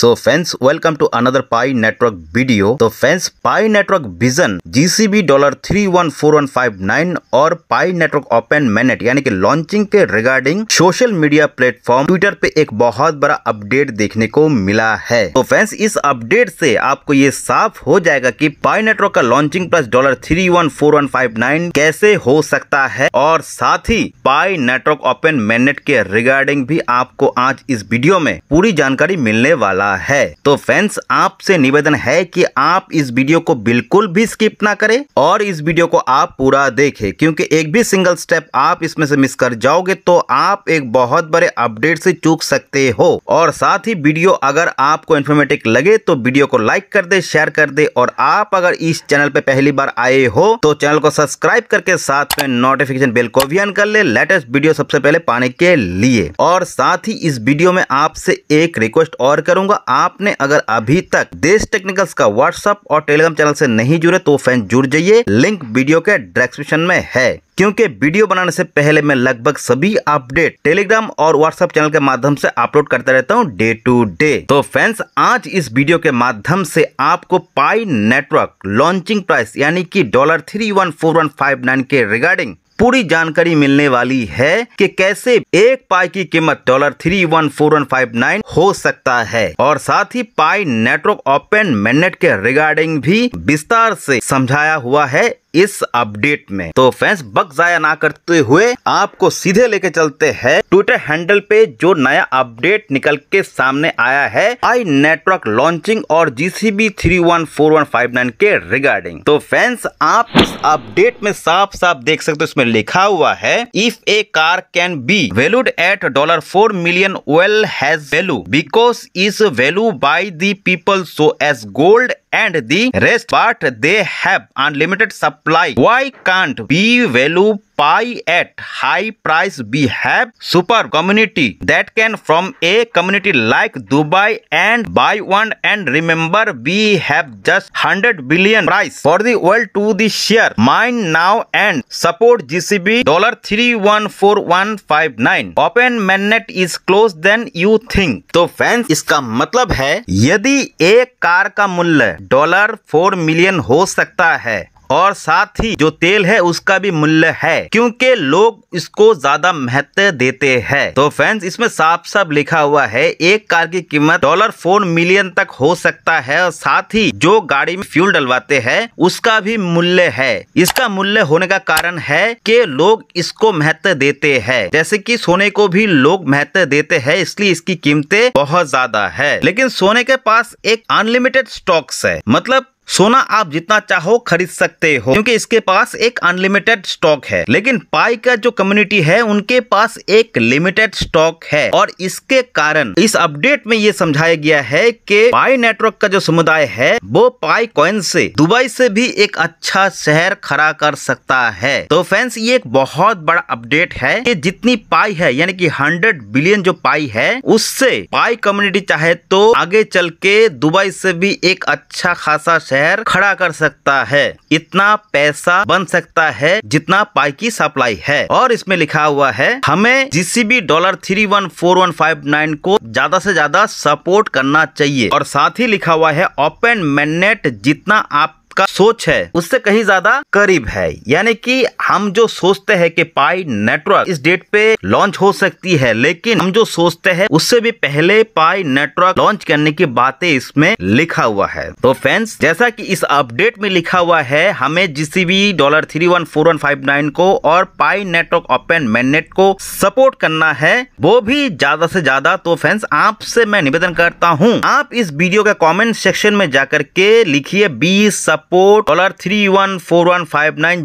so friends welcome to another Pi network video तो friends Pi network vision GCB dollar three one four one five nine और Pi network open mainnet कि launching के regarding social media platform Twitter पे एक बहुत बड़ा update देखने को मिला है तो फ्रेंड्स इस अपडेट से आपको ये साफ हो जाएगा की पाई नेटवर्क का launching plus dollar three one four one five nine कैसे हो सकता है और साथ ही Pi network open mainnet regarding भी आपको आज इस वीडियो में पूरी जानकारी मिलने वाला रहा है तो फैंस आपसे निवेदन है कि आप इस वीडियो को बिल्कुल भी स्किप ना करें और इस वीडियो को आप पूरा देखें क्योंकि एक भी सिंगल स्टेप आप इसमें से मिस कर जाओगे तो आप एक बहुत बड़े अपडेट से चूक सकते हो और साथ ही वीडियो अगर आपको इन्फॉर्मेटिव लगे तो वीडियो को लाइक कर दे शेयर कर दे और आप अगर इस चैनल पे पहली बार आए हो तो चैनल को सब्सक्राइब करके साथ में नोटिफिकेशन बेल को भी ऑन कर ले लेटेस्ट वीडियो सबसे पहले पाने के लिए और साथ ही इस वीडियो में आपसे एक रिक्वेस्ट और करूंगा आपने अगर अभी तक देश टेक्निकल्स का व्हाट्सअप और टेलीग्राम चैनल से नहीं जुड़े तो फैन जुड़ जाइए लिंक वीडियो के डिस्क्रिप्शन में है क्योंकि वीडियो बनाने से पहले मैं लगभग सभी अपडेट टेलीग्राम और व्हाट्सएप चैनल के माध्यम से अपलोड करता रहता हूँ डे टू डे तो फैंस आज इस वीडियो के माध्यम से आपको पाई नेटवर्क लॉन्चिंग प्राइस यानी कि dollar three one four one five nine के रिगार्डिंग पूरी जानकारी मिलने वाली है कि कैसे एक पाई की कीमत dollar three one four one five nine हो सकता है और साथ ही Pi network open mainnet regarding भी विस्तार से समझाया हुआ है इस अपडेट में तो फैंस बग जाया ना करते हुए आपको सीधे लेके चलते हैं ट्विटर हैंडल पे जो नया अपडेट निकल के सामने आया है आई नेटवर्क लॉन्चिंग और GCB three one four one five nine के रिगार्डिंग तो फैंस आप इस अपडेट में साफ साफ देख सकते हो इसमें लिखा हुआ है if a car can be valued at dollar four million well has value because is value by the people so as gold and the rest but they have unlimited supply why can't be value buy at high price we have super community that can from a community like dubai and buy one and remember we have just 100 billion price for the world to the share mine now and support gcb dollar 314159 open mainnet is closed than you think तो fans इसका मतलब है यदि एक car का मूल्य dollar four million हो सकता है और साथ ही जो तेल है उसका भी मूल्य है क्योंकि लोग इसको ज्यादा महत्व देते हैं तो फैंस इसमें साफ साफ लिखा हुआ है एक कार की कीमत डॉलर फोर मिलियन तक हो सकता है और साथ ही जो गाड़ी में फ्यूल डलवाते हैं उसका भी मूल्य है इसका मूल्य होने का कारण है कि लोग इसको महत्व देते हैं जैसे कि सोने को भी लोग महत्व देते हैं इसलिए इसकी कीमतें बहुत ज्यादा है लेकिन सोने के पास एक अनलिमिटेड स्टॉक्स है मतलब सोना आप जितना चाहो खरीद सकते हो क्योंकि इसके पास एक अनलिमिटेड स्टॉक है लेकिन पाई का जो कम्युनिटी है उनके पास एक लिमिटेड स्टॉक है और इसके कारण इस अपडेट में ये समझाया गया है कि पाई नेटवर्क का जो समुदाय है वो पाई कॉइन से दुबई से भी एक अच्छा शहर खड़ा कर सकता है तो फैंस ये एक बहुत बड़ा अपडेट है की जितनी पाई है यानी की हंड्रेड बिलियन जो पाई है उससे पाई कम्युनिटी चाहे तो आगे चल के दुबई से भी एक अच्छा खासा शहर शहर खड़ा कर सकता है इतना पैसा बन सकता है जितना पाई की सप्लाई है और इसमें लिखा हुआ है हमें GCB dollar three one four one five nine को ज्यादा से ज्यादा सपोर्ट करना चाहिए और साथ ही लिखा हुआ है ओपन मैनेट जितना आप उसका सोच है उससे कहीं ज्यादा करीब है यानी कि हम जो सोचते हैं कि पाई नेटवर्क इस डेट पे लॉन्च हो सकती है लेकिन हम जो सोचते हैं उससे भी पहले पाई नेटवर्क लॉन्च करने की बातें इसमें लिखा हुआ है तो फ्रेंड्स जैसा कि इस अपडेट में लिखा हुआ है हमें GCB dollar three one four one five nine को और Pi network open mainnet support करना है वो भी ज्यादा से ज्यादा तो फैंस आपसे मैं निवेदन करता हूँ आप इस वीडियो के कमेंट सेक्शन में जाकर के लिखिए बीस dollar three one one four support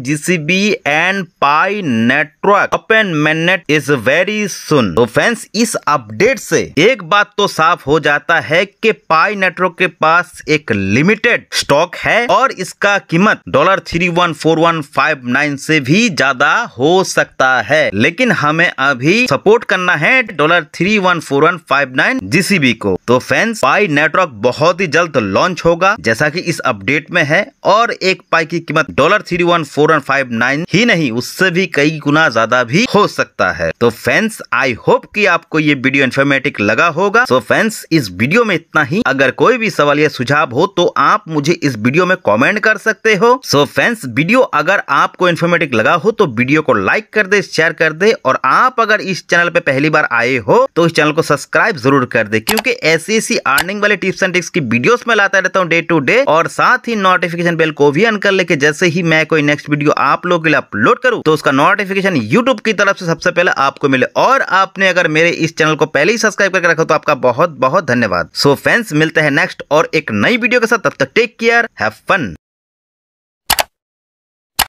$3141159 GCB and Pi network open mainnet is very soon तो फैंस इस अपडेट से एक बात तो साफ हो जाता है कि पाई नेटवर्क के पास एक लिमिटेड स्टॉक है और इसका कीमत dollar three one four one five nine से भी ज्यादा हो सकता है लेकिन हमें अभी सपोर्ट करना है dollar three one four one five nine GCB को तो फैंस पाई नेटवर्क बहुत ही जल्द लॉन्च होगा जैसा कि इस अपडेट में है और एक पाई की कीमत dollar three one four one five nine ही नहीं उससे भी कई गुना ज्यादा भी हो सकता है तो फैंस आई होप कि आपको ये वीडियो इन्फॉर्मेटिव लगा होगा सो so, फैंस इस वीडियो में इतना ही अगर कोई भी सवाल या सुझाव हो तो आप मुझे इस वीडियो में कॉमेंट कर सकते हो सो so, फैंस वीडियो अगर आपको इन्फॉर्मेटिव लगा हो तो वीडियो को लाइक कर दे शेयर कर दे और आप अगर इस चैनल पे पहली बार आए हो तो इस चैनल को सब्सक्राइब जरूर कर दे क्योंकि ऐसी ऐसी अर्निंग वाले टिप्स एंड ट्रिक्स की वीडियोस में लाता रहता हूँ डे टू डे और साथ ही नोटिफिकेशन नोटिफिकेशन बेल को भी अन कर लेके जैसे ही मैं कोई नेक्स्ट वीडियो आप लोग के लिए अपलोड करूँ तो उसका नोटिफिकेशन यूट्यूब की तरफ से सबसे पहले आपको मिले और आपने अगर मेरे इस चैनल को पहले ही सब्सक्राइब करके रखा तो आपका बहुत बहुत धन्यवाद सो so फ्रेंड्स मिलते हैं नेक्स्ट और एक नई वीडियो के साथ तब तक टेक केयर हैव फन